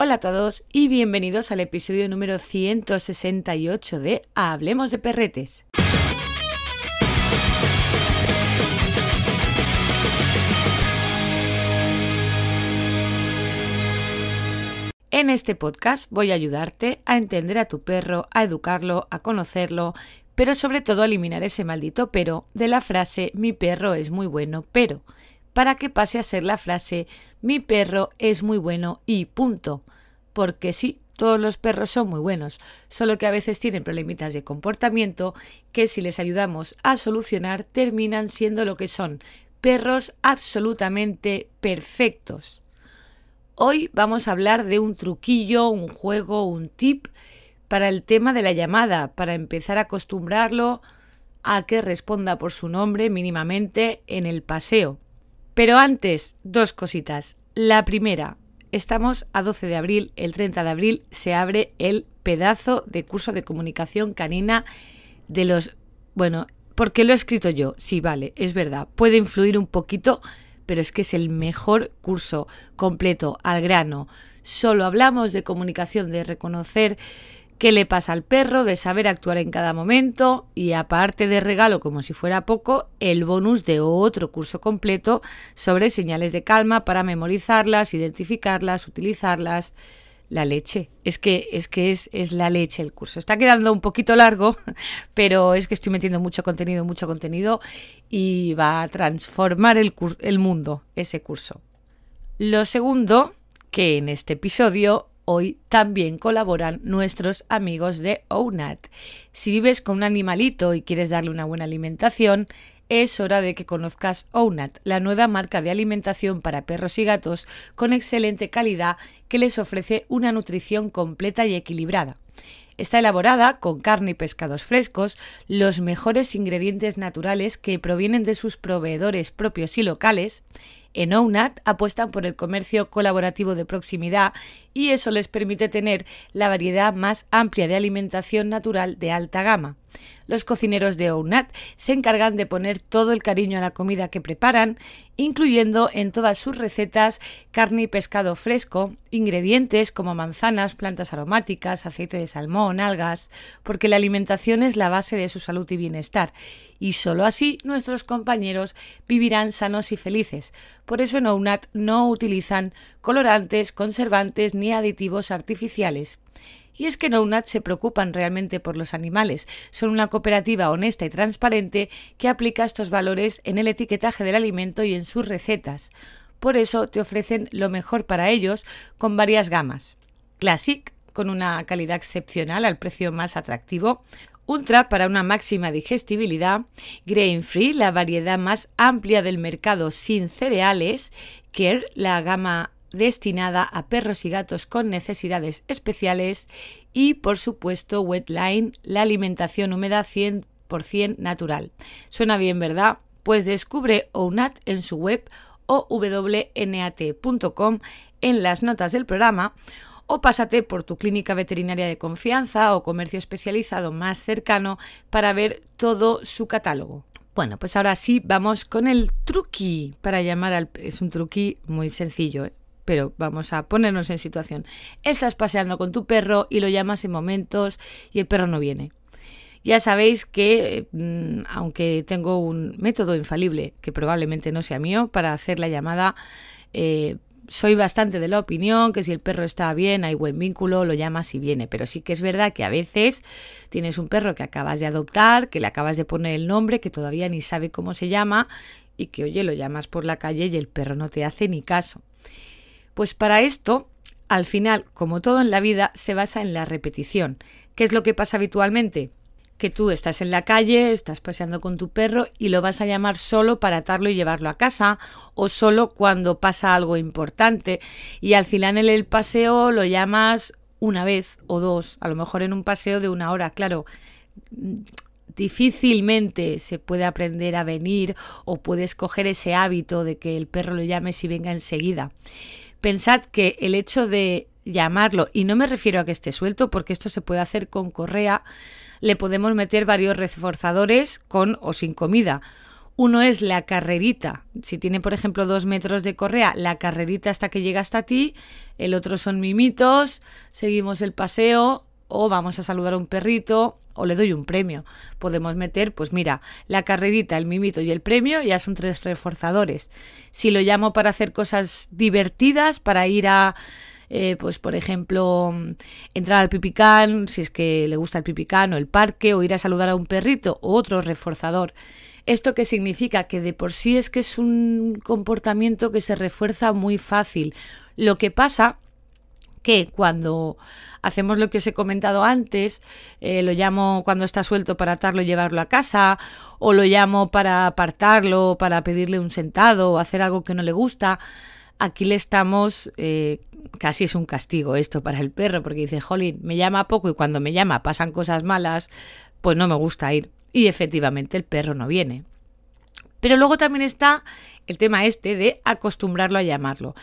Hola a todos y bienvenidos al episodio número 168 de Hablemos de Perretes. En este podcast voy a ayudarte a entender a tu perro, a educarlo, a conocerlo, pero sobre todo a eliminar ese maldito pero de la frase mi perro es muy bueno, pero para que pase a ser la frase mi perro es muy bueno y punto. Porque sí, todos los perros son muy buenos, solo que a veces tienen problemitas de comportamiento que si les ayudamos a solucionar terminan siendo lo que son, perros absolutamente perfectos. Hoy vamos a hablar de un truquillo, un juego, un tip para el tema de la llamada, para empezar a acostumbrarlo a que responda por su nombre mínimamente en el paseo. Pero antes, dos cositas. La primera, estamos a 12 de abril, el 30 de abril se abre el pedazo de curso de comunicación canina de los... Bueno, porque lo he escrito yo, sí, vale, es verdad, puede influir un poquito, pero es que es el mejor curso completo, al grano. Solo hablamos de comunicación, de reconocer qué le pasa al perro, de saber actuar en cada momento y aparte de regalo como si fuera poco, el bonus de otro curso completo sobre señales de calma para memorizarlas, identificarlas, utilizarlas. La leche, es que es, que es, la leche el curso. Está quedando un poquito largo, pero es que estoy metiendo mucho contenido, mucho contenido y va a transformar el, el mundo ese curso. Lo segundo que en este episodio hoy también colaboran nuestros amigos de OUNAT. Si vives con un animalito y quieres darle una buena alimentación, es hora de que conozcas OUNAT, la nueva marca de alimentación para perros y gatos con excelente calidad que les ofrece una nutrición completa y equilibrada. Está elaborada con carne y pescados frescos, los mejores ingredientes naturales que provienen de sus proveedores propios y locales, en OUNAT apuestan por el comercio colaborativo de proximidad y eso les permite tener la variedad más amplia de alimentación natural de alta gama. Los cocineros de Ounat se encargan de poner todo el cariño a la comida que preparan, incluyendo en todas sus recetas carne y pescado fresco, ingredientes como manzanas, plantas aromáticas, aceite de salmón, algas, porque la alimentación es la base de su salud y bienestar, y solo así nuestros compañeros vivirán sanos y felices. Por eso en Ounat no utilizan colorantes, conservantes ni aditivos artificiales. Y es que Nut se preocupan realmente por los animales. Son una cooperativa honesta y transparente que aplica estos valores en el etiquetaje del alimento y en sus recetas. Por eso te ofrecen lo mejor para ellos con varias gamas. Classic, con una calidad excepcional al precio más atractivo. Ultra para una máxima digestibilidad, Grain Free, la variedad más amplia del mercado sin cereales, Care, la gama destinada a perros y gatos con necesidades especiales y por supuesto Wetline, la alimentación húmeda 100% natural. Suena bien, ¿verdad? Pues descubre OUNAT en su web o wnat.com en las notas del programa o pásate por tu clínica veterinaria de confianza o comercio especializado más cercano para ver todo su catálogo. Bueno, pues ahora sí vamos con el truqui para llamar al... Es un truqui muy sencillo. ¿eh? pero vamos a ponernos en situación. Estás paseando con tu perro y lo llamas en momentos y el perro no viene. Ya sabéis que, mm, aunque tengo un método infalible, que probablemente no sea mío, para hacer la llamada, eh, soy bastante de la opinión que si el perro está bien, hay buen vínculo, lo llamas y viene. Pero sí que es verdad que a veces tienes un perro que acabas de adoptar, que le acabas de poner el nombre, que todavía ni sabe cómo se llama y que, oye, lo llamas por la calle y el perro no te hace ni caso. Pues para esto, al final, como todo en la vida, se basa en la repetición. ¿Qué es lo que pasa habitualmente? Que tú estás en la calle, estás paseando con tu perro y lo vas a llamar solo para atarlo y llevarlo a casa o solo cuando pasa algo importante y al final en el paseo lo llamas una vez o dos, a lo mejor en un paseo de una hora, claro difícilmente se puede aprender a venir o puedes coger ese hábito de que el perro lo llame si venga enseguida. Pensad que el hecho de llamarlo, y no me refiero a que esté suelto, porque esto se puede hacer con correa, le podemos meter varios reforzadores con o sin comida. Uno es la carrerita. Si tiene, por ejemplo, dos metros de correa, la carrerita hasta que llega hasta ti. El otro son mimitos. Seguimos el paseo o vamos a saludar a un perrito o le doy un premio. Podemos meter, pues mira, la carrerita, el mimito y el premio ya son tres reforzadores. Si lo llamo para hacer cosas divertidas, para ir a, eh, pues por ejemplo, entrar al pipicán, si es que le gusta el pipicán o el parque, o ir a saludar a un perrito, otro reforzador. ¿Esto qué significa? Que de por sí es que es un comportamiento que se refuerza muy fácil. Lo que pasa que cuando hacemos lo que os he comentado antes, eh, lo llamo cuando está suelto para atarlo y llevarlo a casa, o lo llamo para apartarlo, para pedirle un sentado, o hacer algo que no le gusta, aquí le estamos, eh, casi es un castigo esto para el perro, porque dice, jolín, me llama poco y cuando me llama pasan cosas malas, pues no me gusta ir. Y efectivamente el perro no viene. Pero luego también está el tema este de acostumbrarlo a llamarlo.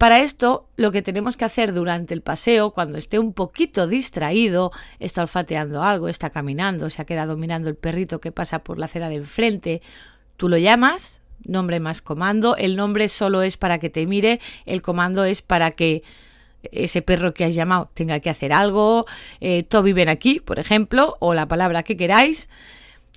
Para esto, lo que tenemos que hacer durante el paseo, cuando esté un poquito distraído, está olfateando algo, está caminando, se ha quedado mirando el perrito que pasa por la acera de enfrente, tú lo llamas, nombre más comando, el nombre solo es para que te mire, el comando es para que ese perro que has llamado tenga que hacer algo, eh, Toby ven aquí, por ejemplo, o la palabra que queráis.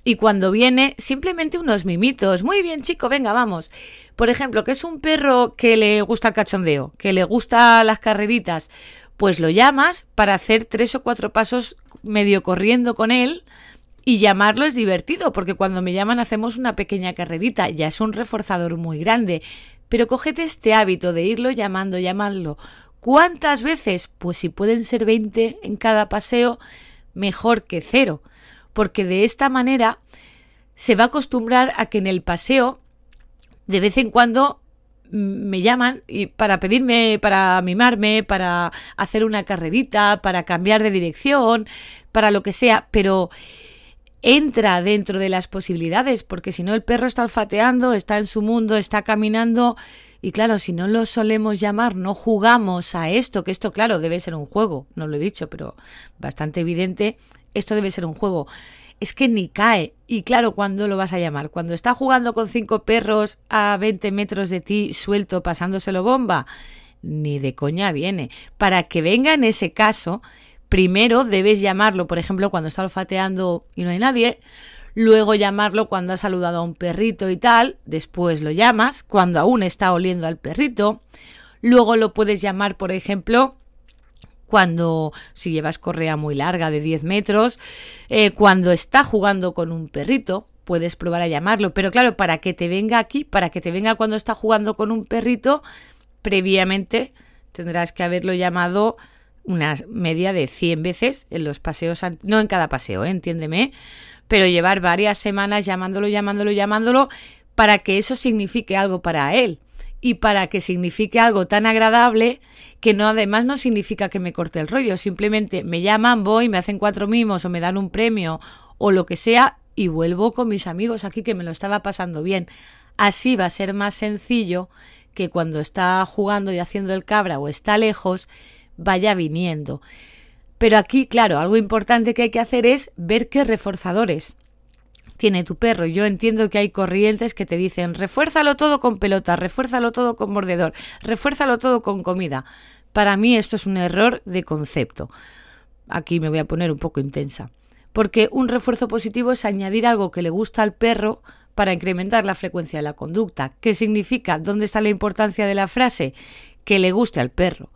Y cuando viene, simplemente unos mimitos. Muy bien, chico, venga, vamos. Por ejemplo, que es un perro que le gusta el cachondeo, que le gusta las carreritas, pues lo llamas para hacer tres o cuatro pasos medio corriendo con él. Y llamarlo es divertido, porque cuando me llaman hacemos una pequeña carrerita, ya es un reforzador muy grande. Pero cogete este hábito de irlo llamando, llamarlo. ¿Cuántas veces? Pues si pueden ser 20 en cada paseo, mejor que cero porque de esta manera se va a acostumbrar a que en el paseo de vez en cuando me llaman y para pedirme, para mimarme, para hacer una carrerita, para cambiar de dirección, para lo que sea, pero entra dentro de las posibilidades, porque si no el perro está olfateando, está en su mundo, está caminando, y claro, si no lo solemos llamar, no jugamos a esto, que esto claro debe ser un juego, no lo he dicho, pero bastante evidente, esto debe ser un juego. Es que ni cae. Y claro, ¿cuándo lo vas a llamar? ¿Cuando está jugando con cinco perros a 20 metros de ti, suelto, pasándoselo bomba? Ni de coña viene. Para que venga en ese caso, primero debes llamarlo, por ejemplo, cuando está olfateando y no hay nadie, luego llamarlo cuando ha saludado a un perrito y tal, después lo llamas cuando aún está oliendo al perrito, luego lo puedes llamar, por ejemplo, cuando si llevas correa muy larga de 10 metros, eh, cuando está jugando con un perrito, puedes probar a llamarlo, pero claro, para que te venga aquí, para que te venga cuando está jugando con un perrito, previamente tendrás que haberlo llamado una media de 100 veces en los paseos, no en cada paseo, ¿eh? entiéndeme, pero llevar varias semanas llamándolo, llamándolo, llamándolo para que eso signifique algo para él y para que signifique algo tan agradable que no además no significa que me corte el rollo, simplemente me llaman, voy, me hacen cuatro mimos o me dan un premio o lo que sea y vuelvo con mis amigos aquí que me lo estaba pasando bien. Así va a ser más sencillo que cuando está jugando y haciendo el cabra o está lejos, vaya viniendo. Pero aquí, claro, algo importante que hay que hacer es ver qué reforzadores tiene tu perro. Yo entiendo que hay corrientes que te dicen refuérzalo todo con pelota, refuérzalo todo con mordedor, refuérzalo todo con comida. Para mí esto es un error de concepto. Aquí me voy a poner un poco intensa. Porque un refuerzo positivo es añadir algo que le gusta al perro para incrementar la frecuencia de la conducta. ¿Qué significa? ¿Dónde está la importancia de la frase? que le guste al perro.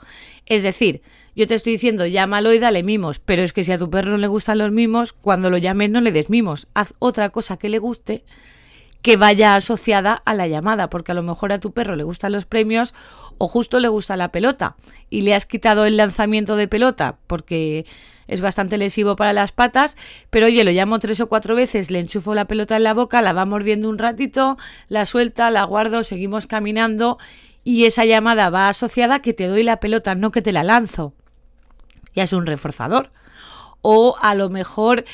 Es decir, yo te estoy diciendo llámalo y dale mimos, pero es que si a tu perro le gustan los mimos, cuando lo llames no le des mimos. Haz otra cosa que le guste que vaya asociada a la llamada, porque a lo mejor a tu perro le gustan los premios o justo le gusta la pelota y le has quitado el lanzamiento de pelota porque es bastante lesivo para las patas, pero oye, lo llamo tres o cuatro veces, le enchufo la pelota en la boca, la va mordiendo un ratito, la suelta, la guardo, seguimos caminando y esa llamada va asociada a que te doy la pelota, no que te la lanzo. Ya es un reforzador. O a lo mejor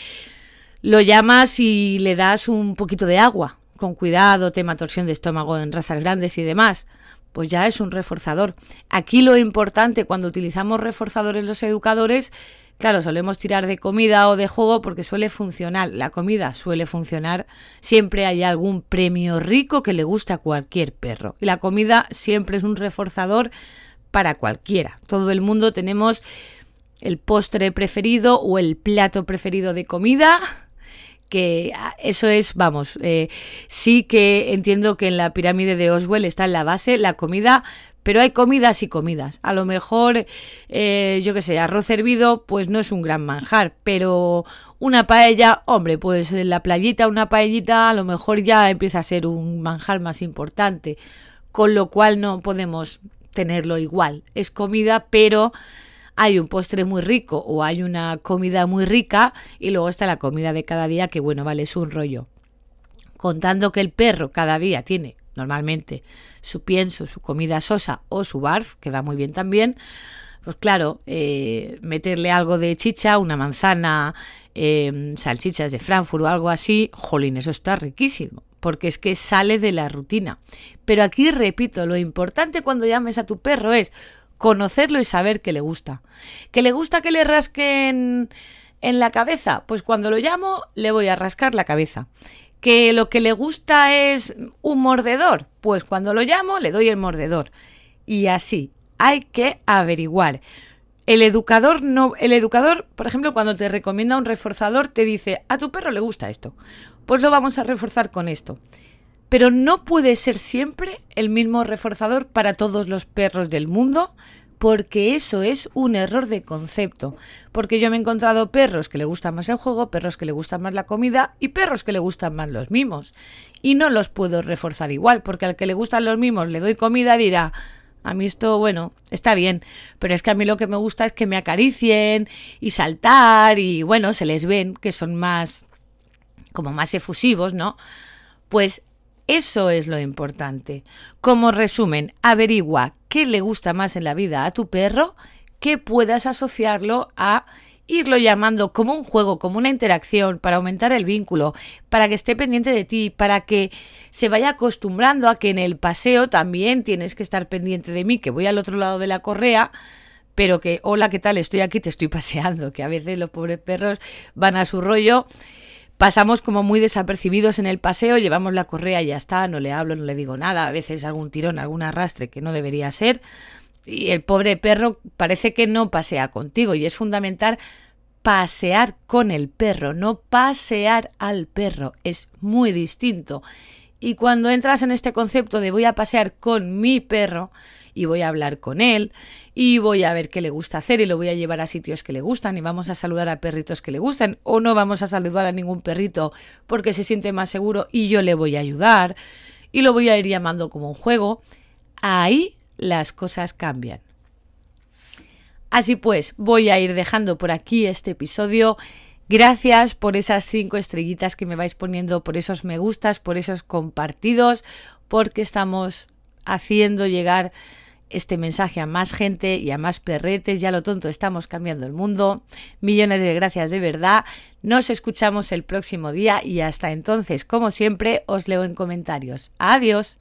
lo llamas y le das un poquito de agua, con cuidado, tema torsión de estómago en razas grandes y demás pues ya es un reforzador. Aquí lo importante cuando utilizamos reforzadores los educadores, claro, solemos tirar de comida o de juego porque suele funcionar, la comida suele funcionar, siempre hay algún premio rico que le gusta a cualquier perro. Y la comida siempre es un reforzador para cualquiera. Todo el mundo tenemos el postre preferido o el plato preferido de comida que ah, eso es, vamos, eh, sí que entiendo que en la pirámide de Oswell está en la base la comida, pero hay comidas y comidas. A lo mejor, eh, yo qué sé, arroz hervido, pues no es un gran manjar, pero una paella, hombre, pues en la playita una paellita a lo mejor ya empieza a ser un manjar más importante, con lo cual no podemos tenerlo igual. Es comida, pero hay un postre muy rico o hay una comida muy rica y luego está la comida de cada día que bueno, vale, es un rollo. Contando que el perro cada día tiene normalmente su pienso, su comida sosa o su barf, que va muy bien también, pues claro, eh, meterle algo de chicha, una manzana, em, salchichas de Frankfurt o algo así, jolín, eso está riquísimo, porque es que sale de la rutina. Pero aquí repito, lo importante cuando llames a tu perro es conocerlo y saber que le gusta. ¿Que le gusta que le rasquen en la cabeza? Pues cuando lo llamo le voy a rascar la cabeza. ¿Que lo que le gusta es un mordedor? Pues cuando lo llamo le doy el mordedor. Y así, hay que averiguar. El educador no, el educador, por ejemplo, cuando te recomienda un reforzador, te dice, a tu perro le gusta esto. Pues lo vamos a reforzar con esto pero no puede ser siempre el mismo reforzador para todos los perros del mundo, porque eso es un error de concepto. Porque yo me he encontrado perros que le gusta más el juego, perros que le gusta más la comida y perros que le gustan más los mimos. Y no los puedo reforzar igual, porque al que le gustan los mimos le doy comida dirá, a mí esto, bueno, está bien, pero es que a mí lo que me gusta es que me acaricien y saltar y bueno, se les ven que son más, como más efusivos, ¿no? Pues eso es lo importante. Como resumen, averigua qué le gusta más en la vida a tu perro, que puedas asociarlo a irlo llamando como un juego, como una interacción, para aumentar el vínculo, para que esté pendiente de ti, para que se vaya acostumbrando a que en el paseo también tienes que estar pendiente de mí, que voy al otro lado de la correa, pero que, hola, ¿qué tal? Estoy aquí, te estoy paseando, que a veces los pobres perros van a su rollo Pasamos como muy desapercibidos en el paseo, llevamos la correa y ya está, no le hablo, no le digo nada, a veces algún tirón, algún arrastre que no debería ser. Y el pobre perro parece que no pasea contigo y es fundamental pasear con el perro, no pasear al perro, es muy distinto. Y cuando entras en este concepto de voy a pasear con mi perro, y voy a hablar con él y voy a ver qué le gusta hacer y lo voy a llevar a sitios que le gustan y vamos a saludar a perritos que le gustan o no vamos a saludar a ningún perrito porque se siente más seguro y yo le voy a ayudar y lo voy a ir llamando como un juego. Ahí las cosas cambian. Así pues, voy a ir dejando por aquí este episodio. Gracias por esas cinco estrellitas que me vais poniendo, por esos me gustas, por esos compartidos, porque estamos haciendo llegar este mensaje a más gente y a más perretes. Ya lo tonto, estamos cambiando el mundo. Millones de gracias de verdad. Nos escuchamos el próximo día y hasta entonces, como siempre, os leo en comentarios. Adiós.